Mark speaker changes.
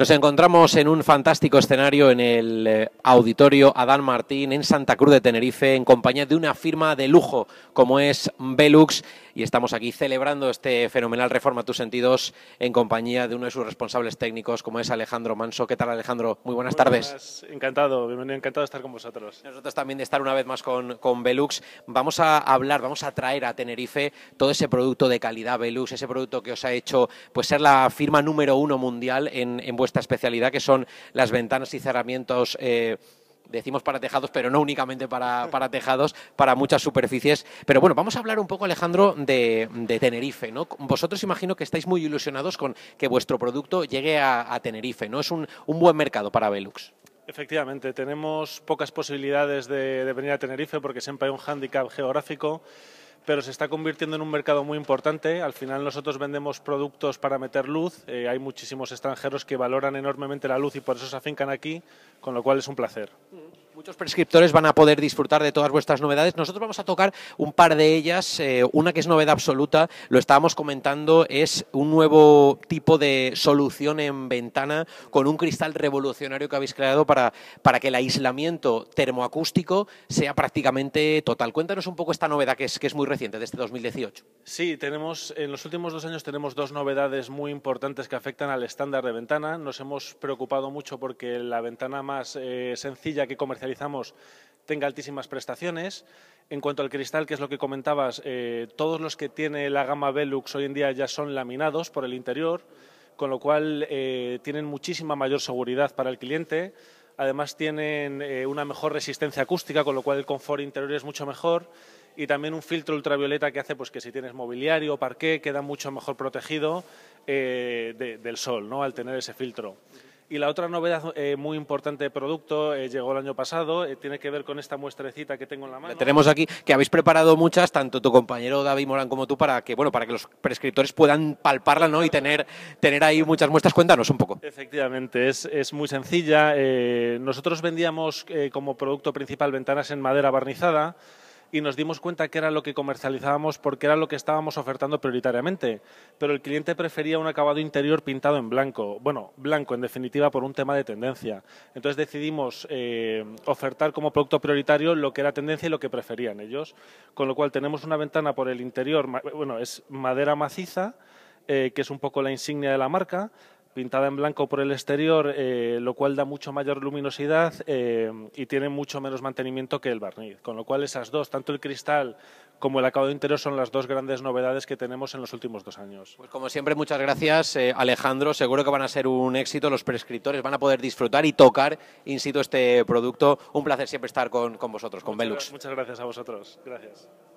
Speaker 1: Nos encontramos en un fantástico escenario en el eh, auditorio Adán Martín en Santa Cruz de Tenerife en compañía de una firma de lujo como es Velux y estamos aquí celebrando este fenomenal Reforma Tus Sentidos en compañía de uno de sus responsables técnicos, como es Alejandro Manso. ¿Qué tal, Alejandro? Muy buenas, tardes. Encantado, bienvenido, encantado de estar con vosotros. Nosotros también de estar una vez más con, con Velux. Vamos a hablar, vamos a traer a Tenerife todo ese producto de calidad Velux, ese producto que os ha hecho pues, ser la firma número uno mundial en, vuestra especialidad, que son las ventanas y cerramientos. Eh, decimos para tejados, pero no únicamente para, tejados, para muchas superficies. Pero bueno, vamos a hablar un poco, Alejandro, de, Tenerife. ¿no? Vosotros imagino que estáis muy ilusionados con que vuestro producto llegue a, Tenerife. ¿no? Es un, buen mercado para Velux.
Speaker 2: Efectivamente, tenemos pocas posibilidades de, de, venir a Tenerife porque siempre hay un handicap geográfico pero se está convirtiendo en un mercado muy importante. Al final nosotros vendemos productos para meter luz, eh, hay muchísimos extranjeros que valoran enormemente la luz y por eso se afincan aquí, con lo cual es un placer. Mm.
Speaker 1: Muchos prescriptores van a poder disfrutar de todas vuestras novedades. Nosotros vamos a tocar un par de ellas. Eh, una que es novedad absoluta, lo estábamos comentando, es un nuevo tipo de solución en ventana con un cristal revolucionario que habéis creado para, para que el aislamiento termoacústico sea prácticamente total. Cuéntanos un poco esta novedad que es, que es muy reciente, de este 2018.
Speaker 2: Sí, tenemos, en los últimos dos años tenemos dos novedades muy importantes que afectan al estándar de ventana. Nos hemos preocupado mucho porque la ventana más eh, sencilla que comercializamos tenga altísimas prestaciones. En cuanto al cristal, que es lo que comentabas, eh, todos los que tiene la gama Velux hoy en día ya son laminados por el interior, con lo cual eh, tienen muchísima mayor seguridad para el cliente. Además tienen eh, una mejor resistencia acústica, con lo cual el confort interior es mucho mejor. Y también un filtro ultravioleta que hace pues, que si tienes mobiliario o parqué queda mucho mejor protegido del sol ¿no? al tener ese filtro. Y la otra novedad eh, muy importante de producto eh, llegó el año pasado, eh, tiene que ver con esta muestrecita que tengo en la mano. tenemos
Speaker 1: aquí, que habéis preparado muchas, tanto tu compañero David Morán como tú, para que, bueno, para que los prescriptores puedan palparla ¿no? y tener, tener ahí muchas muestras. Cuéntanos un poco.
Speaker 2: Efectivamente, es, es muy sencilla. nosotros vendíamos como producto principal ventanas en madera barnizada y nos dimos cuenta que era lo que comercializábamos porque era lo que estábamos ofertando prioritariamente. Pero el cliente prefería un acabado interior pintado en blanco. Bueno, blanco en definitiva por un tema de tendencia. Entonces decidimos eh, ofertar como producto prioritario lo que era tendencia y lo que preferían ellos. Con lo cual tenemos una ventana por el interior, bueno, es madera maciza, eh, que es un poco la insignia de la marca pintada en blanco por el exterior, eh, lo cual da mucho mayor luminosidad eh, y tiene mucho menos mantenimiento que el barniz. Con lo cual esas dos, tanto el cristal como el acabado interior, son las dos grandes novedades que tenemos en los últimos dos años. Pues
Speaker 1: como siempre, muchas gracias eh, Alejandro. Seguro que van a ser un éxito. Los prescriptores van a poder disfrutar y tocar insisto, este producto. Un placer siempre estar con, vosotros, con muchas, Velux.
Speaker 2: Muchas gracias a vosotros. Gracias.